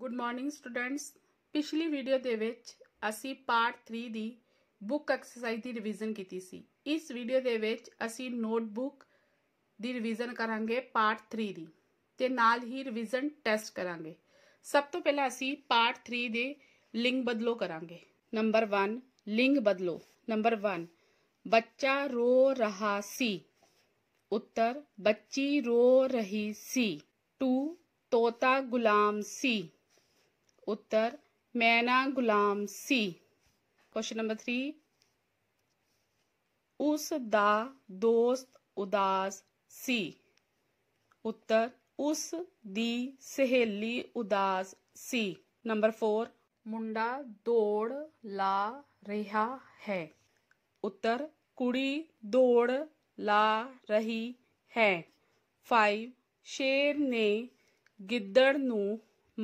good morning students पिछली video के असी पार्ट थ्री की बुक एक्सरसाइज की रिविजन की इस वीडियो के नोटबुक की रिविजन करा पार्ट थ्री की नाल ही रिविजन टैसट करा सब तो पहला असी पार्ट थ्री दे लिंग बदलो करा नंबर वन लिंग बदलो नंबर वन बच्चा रो रहा सी उत्तर बच्ची रो रही सी टू तोता गुलाम सी उत्तर मैना गुलाम सी क्वेश्चन नंबर थ्री उस दा दोस्त उदास सी उत्तर उस दी सहेली उदास सी नंबर फोर मुंडा दौड़ ला रहा है उत्तर कुड़ी दौड़ ला रही है फाइव शेर ने गिद्दड़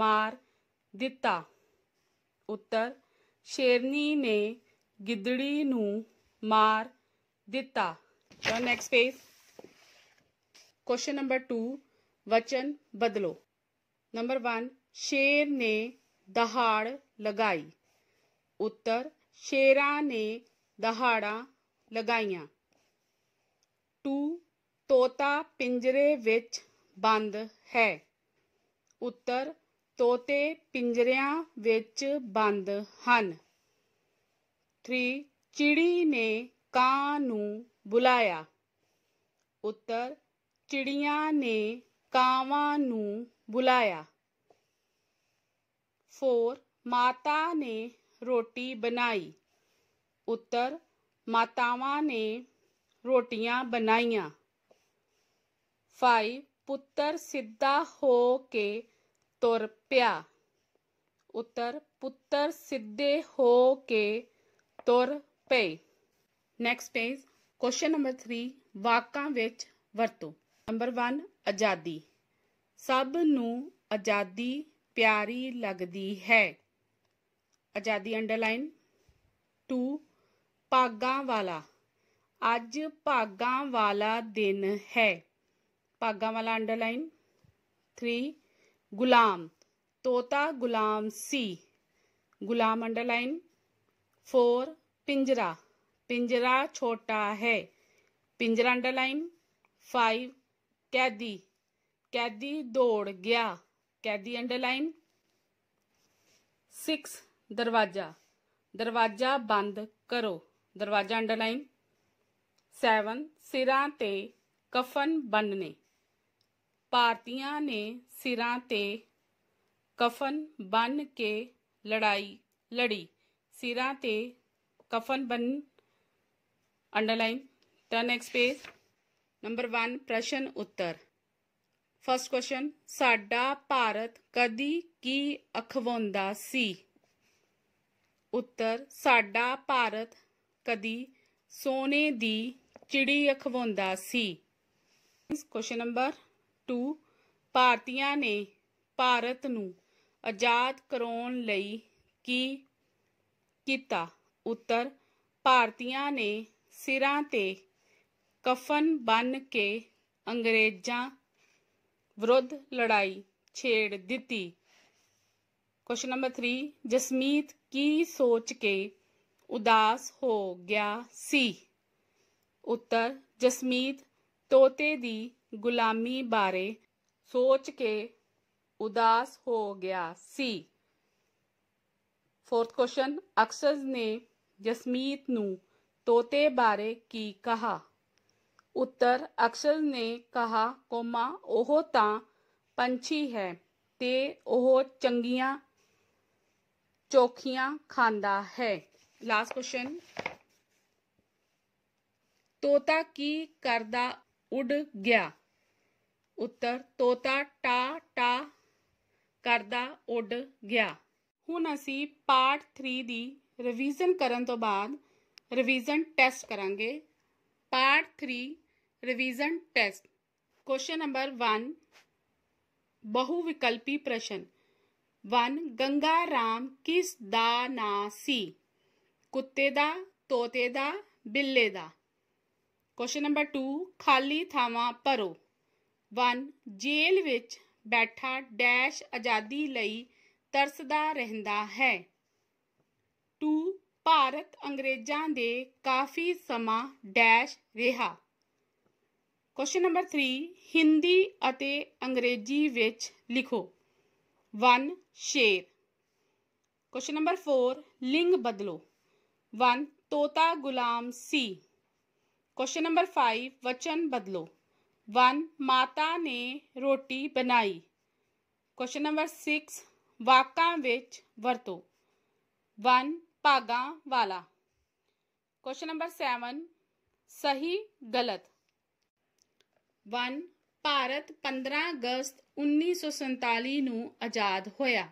मार ਦਿੱਤਾ ਉੱਤਰ ਸ਼ੇਰਨੀ ਨੇ ਗਿੱਦੜੀ ਨੂੰ ਮਾਰ ਦਿੱਤਾ ਤਾਂ next page question number two वचन बदलो नंबर वन शेर ने दहाड़ लगाई उत्तर शेरा ने दहाड़ा लगाइया टू तोता पिंजरे विच बंद है उत्तर तोते पिंजरियां विच बंद हन थ्री चिड़ी ने कां नू बुलाया उत्तर चिड़िया ने कावां नू बुलाया फोर माता ने रोटी बनाई उत्तर मातावां ने रोटियां बनाइयां फाइव पुत्र सीधा हो के तुर पिया उत्तर पुत्र सिद्धे हो के तुर पे next page question number three वाकों विच वरतो नंबर वन आजादी सब नजादी प्यारी लगती है आजादी अंडरलाइन टू भागा वाला अज भागा वाला दिन है भागा वाला अंडरलाइन थ्री गुलाम तोता गुलाम सी गुलाम अंडरलाइन फोर पिंजरा पिंजरा छोटा है पिंजरा अंडरलाइन फाइव कैदी कैदी दौड़ गया कैदी अंडरलाइन सिक्स दरवाजा दरवाजा बंद करो दरवाजा अंडरलाइन सैवन सिरा ते कफन बनने ਭਾਰਤੀਆਂ ਨੇ ਸਿਰਾਂ ਤੇ ਕਫਨ ਬੰਨ ਕੇ ਲੜਾਈ ਲੜੀ ਸਿਰਾਂ ਤੇ ਕਫਨ ਬੰਨ underline the next page number 1 ਪ੍ਰਸ਼ਨ ਉੱਤਰ ਫਸਟ ਕੁਐਸਚਨ ਸਾਡਾ ਭਾਰਤ ਕਦੀ ਕੀ ਅਖਵਾਉਂਦਾ ਸੀ ਉੱਤਰ ਸਾਡਾ ਭਾਰਤ ਕਦੀ ਸੋਨੇ ਦੀ ਚਿੜੀ ਅਖਵਾਉਂਦਾ ਸੀ ਕੁਐਸਚਨ ਨੰਬਰ ਟੂ ਭਾਰਤੀਆਂ ਨੇ ਭਾਰਤ ਨੂੰ ਆਜ਼ਾਦ ਕਰਾਉਣ ਲਈ ਕੀ ਕੀਤਾ ਉੱਤਰ ਭਾਰਤੀਆਂ ਨੇ ਸਿਰਾਂ ਤੇ ਕਫਨ ਬੰਨ ਕੇ ਅੰਗਰੇਜ਼ਾਂ ਵਿਰੁੱਧ ਲੜਾਈ ਛੇੜ ਦਿੱਤੀ ਕੁਐਸਚਨ ਨੰਬਰ 3 ਜਸਮੀਤ ਕੀ ਸੋਚ ਕੇ ਉਦਾਸ ਹੋ ਗਿਆ ਸੀ ਉੱਤਰ ਜਸਮੀਤ ਤੋਤੇ ਦੀ गुलामी बारे सोच के उदास हो गया सी फोर्थ क्वेश्चन अक्सर ने जसमीत तोते बारे की कहा उत्तर अक्षर ने कहा कोमा ओह ता पंछी है ते ओह चंगिया चोखियां खांदा है लास्ट क्वेश्चन तोता की करदा उड़ गया उत्तर तोता टा टा करदा उड़ गया हूँ असी पार्ट थ्री दी रिवीजन करन तो बाद रिवीजन टेस्ट करांगे part three revision test question number one बहुविकल्पी प्रश्न वन गंगा राम किस दा ना सी कुत्ते दा तोते दा बिल्ले दा ਕੁਐਸਚਨ ਨੰਬਰ 2 ਖਾਲੀ ਥਾਵਾਂ ਭਰੋ 1 ਜੇਲ੍ਹ ਵਿੱਚ ਬੈਠਾ ਡੈਸ਼ ਆਜ਼ਾਦੀ ਲਈ ਤਰਸਦਾ ਰਹਿੰਦਾ ਹੈ 2 ਭਾਰਤ ਅੰਗਰੇਜ਼ਾਂ ਦੇ ਕਾਫੀ ਸਮਾਂ ਡੈਸ਼ ਰਿਹਾ ਕੁਐਸਚਨ ਨੰਬਰ 3 ਹਿੰਦੀ ਅਤੇ ਅੰਗਰੇਜ਼ੀ ਵਿੱਚ ਲਿਖੋ 1 ਸ਼ੇਰ ਕੁਐਸਚਨ ਨੰਬਰ 4 ਲਿੰਗ ਬਦਲੋ 1 ਤੋਤਾ ਗੁਲਾਮ ਸੀ क्वेश्चन नंबर फाइव वचन बदलो वन माता ने रोटी बनाई क्वेश्चन नंबर सिक्स ਵਾਕਾਂ ਵਿੱਚ ਵਰਤੋ 1 ਭਾਗਾ ਵਾਲਾ ਕੁਐਸਚਨ ਨੰਬਰ 7 ਸਹੀ ਗਲਤ 1 ਭਾਰਤ 15 ਅਗਸਤ 1947 ਨੂੰ ਆਜ਼ਾਦ ਹੋਇਆ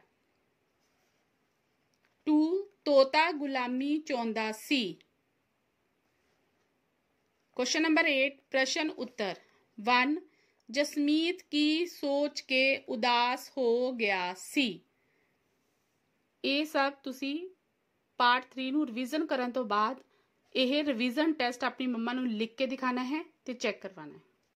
2 ਤੋਤਾ ਗੁਲਾਮੀ ਚੋਂਦਾ ਸੀ क्वेश्चन नंबर एट प्रश्न उत्तर वन जसमीत की सोच के उदास हो गया सी ये सब तुम पार्ट थ्री नविजन करने तो बाद रिविजन टेस्ट अपनी मम्मा लिख के दिखाना है तो चेक करवाना है